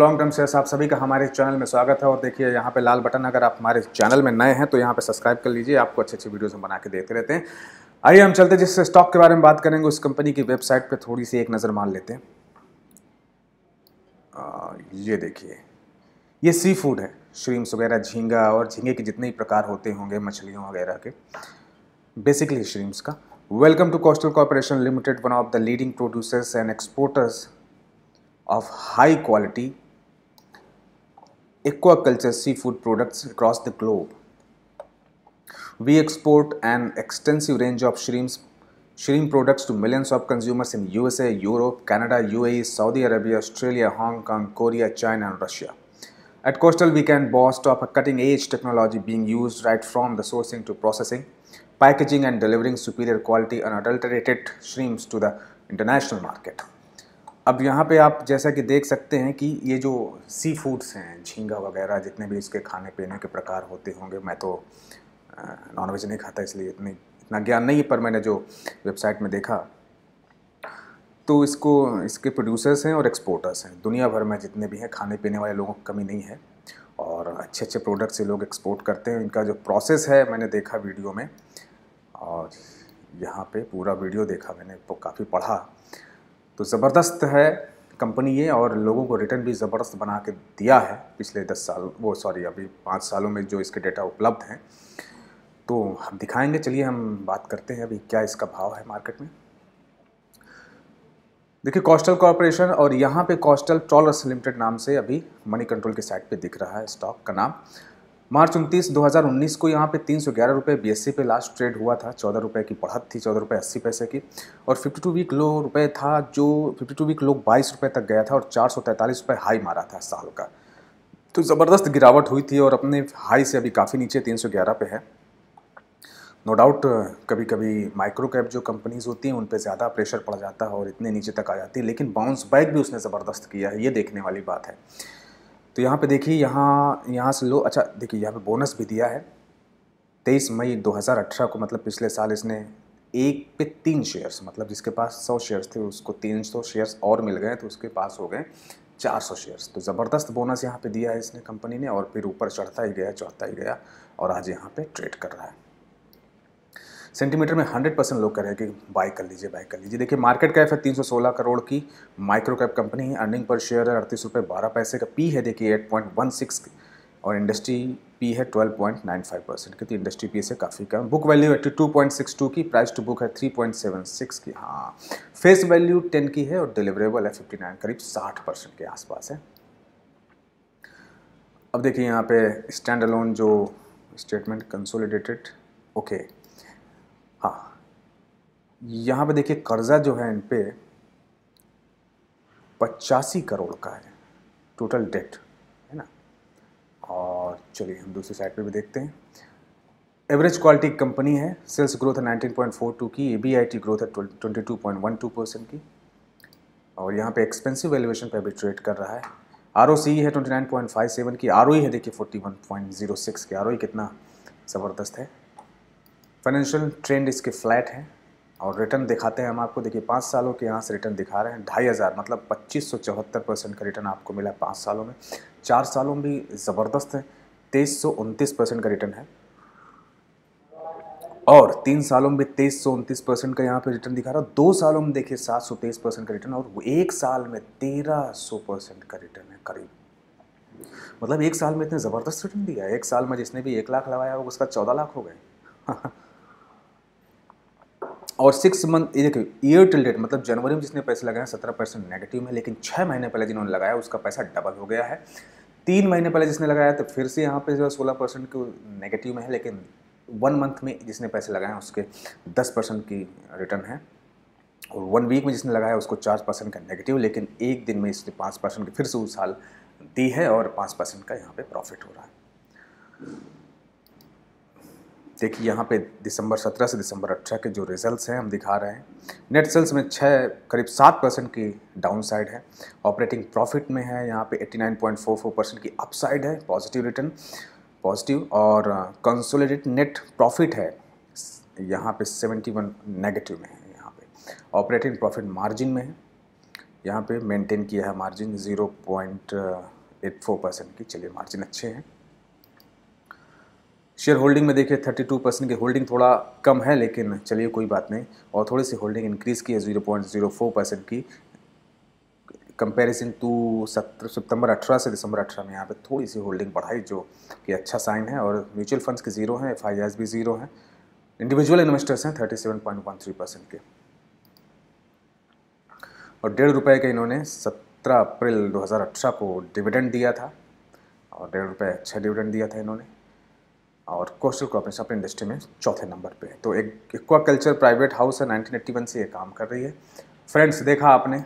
Long term share आप सभी का हमारे चैनल में स्वागत है और देखिए यहाँ पे लाल बटन अगर आप हमारे चैनल में नए हैं तो यहाँ पे सब्सक्राइब कर लीजिए आपको अच्छे अच्छी वीडियोस हम बना के देते रहते हैं आइए हम चलते जिस स्टॉक के बारे में बात करेंगे उस कंपनी की वेबसाइट पर थोड़ी सी एक नज़र मान लेते हैं आ, ये देखिए ये सी फूड है श्रीम्स वगैरह झींगा और झींगे के जितने ही प्रकार होते होंगे मछलियों वगैरह के बेसिकली श्रीम्स का welcome to Coastal Corporation Limited one of the leading producers and exporters of high quality aquaculture seafood products across the globe. We export an extensive range of shrimps, shrimp products to millions of consumers in USA, Europe, Canada, UAE, Saudi Arabia, Australia, Hong Kong, Korea, China and Russia. At Coastal, we can boast of a cutting-edge technology being used right from the sourcing to processing, packaging and delivering superior quality unadulterated shrimps to the international market. अब यहाँ पे आप जैसा कि देख सकते हैं कि ये जो सी फूड्स हैं झींगा वगैरह जितने भी इसके खाने पीने के प्रकार होते होंगे मैं तो नॉनवेज नहीं खाता इसलिए इतनी इतना ज्ञान नहीं है पर मैंने जो वेबसाइट में देखा तो इसको इसके प्रोड्यूसर्स हैं और एक्सपोर्टर्स हैं दुनिया भर में जितने भी हैं खाने पीने वाले लोगों की कमी नहीं है और अच्छे अच्छे प्रोडक्ट्स ये लोग एक्सपोर्ट करते हैं इनका जो प्रोसेस है मैंने देखा वीडियो में और यहाँ पे पूरा वीडियो देखा मैंने तो काफ़ी पढ़ा तो ज़बरदस्त है कंपनी ये और लोगों को रिटर्न भी ज़बरदस्त बना के दिया है पिछले दस साल वो सॉरी अभी पाँच सालों में जो इसके डेटा उपलब्ध हैं तो हम दिखाएंगे चलिए हम बात करते हैं अभी क्या इसका भाव है मार्केट में देखिए कॉस्टल कॉरपोरेशन और यहाँ पे कॉस्टल ट्रॉलर्स लिमिटेड नाम से अभी मनी कंट्रोल के साइट पे दिख रहा है स्टॉक का नाम मार्च उनतीस उन्नीस को यहाँ पे तीन सौ ग्यारह रुपये बी e पे लास्ट ट्रेड हुआ था चौदह रुपये की बढ़त थी चौदह रुपये अस्सी पैसे की और 52 वीक लो रुपये था जो 52 वीक लो बाईस रुपये तक गया था और चार सौ तैंतालीस रुपये हाई मारा था साल का तो ज़बरदस्त गिरावट हुई थी और अपने हाई से अभी काफ़ी नीचे तीन सौ ग्यारह पे है नो डाउट कभी कभी माइक्रो कैप जो कंपनीज होती हैं उन पर ज़्यादा प्रेशर पड़ जाता है और इतने नीचे तक आ जाती है लेकिन बाउंस बैक भी उसने ज़बरदस्त किया है ये देखने वाली बात है तो यहाँ पे देखिए यहाँ यहाँ से लो अच्छा देखिए यहाँ पे बोनस भी दिया है तेईस मई 2018 को मतलब पिछले साल इसने एक पे तीन शेयर्स मतलब जिसके पास सौ शेयर्स थे उसको तीन सौ शेयर्स और मिल गए तो उसके पास हो गए चार सौ शेयर्स तो ज़बरदस्त बोनस यहाँ पे दिया है इसने कंपनी ने और फिर ऊपर चढ़ता ही गया चढ़ता ही गया और आज यहाँ पे ट्रेड कर रहा है सेंटीमीटर में 100 परसेंट लोग कह रहे हैं कि बाय कर लीजिए बाय कर लीजिए देखिए मार्केट कैप है 316 करोड़ की माइक्रो कैप कंपनी है अर्निंग पर शेयर है अड़तीस रुपये बारह पैसे का पी है देखिए एट पॉइंट वन सिक्स और इंडस्ट्री पी है twelve point nine five percent की तो इंडस्ट्री पी से काफ़ी कम book value eighty two point six two की प्राइस टू बुक है थ्री पॉइंट सेवन सिक्स की हाँ फेस वैल्यू टेन की है और डिलीवरेबल है फिफ्टी नाइन करीब साठ परसेंट के आसपास है अब देखिए यहाँ पे स्टैंड अलोन जो स्टेटमेंट कंसोलिडेटेड ओके हाँ यहाँ पे देखिए कर्ज़ा जो है इन पे पचासी करोड़ का है टोटल डेट है ना और चलिए हम दूसरी साइड पे भी देखते हैं एवरेज क्वालिटी कंपनी है सेल्स ग्रोथ है नाइनटीन पॉइंट फोर टू की E B I T growth है twenty two point one two percent की और यहाँ पे एक्सपेंसिव वैल्यूएशन पे अभी ट्रेड कर रहा है आर ओ सी है twenty nine point five seven की आर ओ e है देखिए forty one point zero six की आर ओ e कितना ज़बरदस्त है फाइनेंशियल ट्रेंड इसके फ्लैट हैं और रिटर्न दिखाते हैं हम आपको देखिए पाँच सालों के यहाँ से रिटर्न दिखा रहे हैं ढाई हज़ार मतलब पच्चीस सौ चौहत्तर परसेंट का रिटर्न आपको मिला है पाँच सालों में चार सालों में भी ज़बरदस्त है तेईस सौ उनतीस परसेंट का रिटर्न है और तीन सालों में तेईस सौ उनतीस परसेंट का यहाँ पे रिटर्न दिखा रहा है दो सालों में देखिए सात सौ तेईस परसेंट का रिटर्न और एक साल में तेरह सौ परसेंट का रिटर्न है करीब मतलब एक साल में इतने ज़बरदस्त रिटर्न दिया है एक साल में जिसने भी एक लाख लगाया होगा उसका चौदह लाख हो गए और सिक्स मंथ ये देखिए ईयर टिल डेट मतलब जनवरी में जिसने पैसे लगाए हैं सत्रह परसेंट नेगेटिव में लेकिन छः महीने पहले जिन्होंने लगाया उसका पैसा डबल हो गया है तीन महीने पहले जिसने लगाया तो फिर से यहाँ पे जो है सोलह परसेंट की नेगेटिव में है लेकिन वन मंथ में जिसने पैसे लगाए हैं उसके दस परसेंट की रिटर्न है और वन वीक में जिसने लगाया उसको चार परसेंट का नेगेटिव लेकिन एक दिन में इसने पाँच परसेंट फिर से उस साल दी है और पाँच परसेंट का यहाँ पर प्रॉफिट हो रहा है देखिए यहाँ पे दिसंबर 17 से दिसंबर 18 के जो रिजल्ट्स हैं हम दिखा रहे हैं नेट सेल्स में छः करीब सात परसेंट की डाउन साइड है ऑपरेटिंग प्रॉफिट में है यहाँ पे 89.44 परसेंट की अपसाइड है पॉजिटिव रिटर्न पॉजिटिव और कंसोलिडेट नेट प्रॉफिट है यहाँ पे 71 नेगेटिव में है यहाँ पे ऑपरेटिंग प्रॉफिट मार्जिन में है यहाँ पे मेंटेन किया है मार्जिन जीरो परसेंट की चलिए मार्जिन अच्छे हैं शेयर होल्डिंग में देखिए टू परसेंट की होल्डिंग थोड़ा कम है लेकिन चलिए कोई बात नहीं और थोड़ी सी होल्डिंग इंक्रीज़ की है zero zero point four percent की कंपैरिजन टू सत्र सितंबर अठारह से दिसंबर अठारह में यहाँ पे थोड़ी सी होल्डिंग बढ़ाई जो कि अच्छा साइन है और म्यूचुअल फंड्स के जीरो हैं एफ भी जीरो हैं इंडिविजुअल इन्वेस्टर्स हैं thirty seven point one three percent के और डेढ़ रुपये का इन्होंने सत्रह अप्रैल दो हज़ार अठारह को डिविडेंड दिया था और डेढ़ रुपये अच्छा डिविडेंड दिया था इन्होंने और कोस्टल क्रॉपिंग अपने इंडस्ट्री में चौथे नंबर पे है तो एक एक्वा कल्चर प्राइवेट हाउस है नाइनटीन से ये काम कर रही है फ्रेंड्स देखा आपने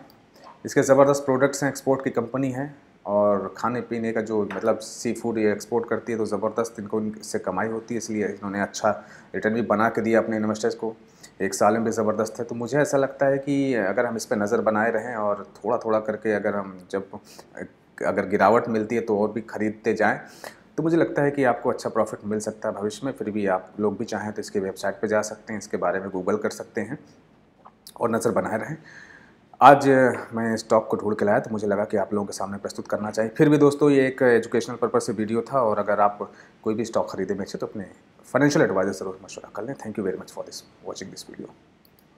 इसके ज़बरदस्त प्रोडक्ट्स हैं एक्सपोर्ट की कंपनी है और खाने पीने का जो मतलब सी फूड ये एक्सपोर्ट करती है तो ज़बरदस्त इनको इससे कमाई होती है इसलिए इन्होंने अच्छा रिटर्न भी बना के दिया अपने इन्वेस्टर्स को एक साल में भी ज़बरदस्त है तो मुझे ऐसा लगता है कि अगर हम इस पर नज़र बनाए रहें और थोड़ा थोड़ा करके अगर हम जब अगर गिरावट मिलती है तो और भी ख़रीदते जाएँ तो मुझे लगता है कि आपको अच्छा प्रॉफिट मिल सकता है भविष्य में फिर भी आप लोग भी चाहें तो इसके वेबसाइट पर जा सकते हैं इसके बारे में गूगल कर सकते हैं और नज़र बनाए रहें आज मैं स्टॉक को ढूंढ के लाया तो मुझे लगा कि आप लोगों के सामने प्रस्तुत करना चाहिए फिर भी दोस्तों ये एक एजुकेशनल पर्पज से वीडियो था और अगर आप कोई भी स्टॉक खरीदे में अच्छे तो अपने फाइनेंशियल एडवाइजर से मशवरा कर लें thank you very much for this watching this video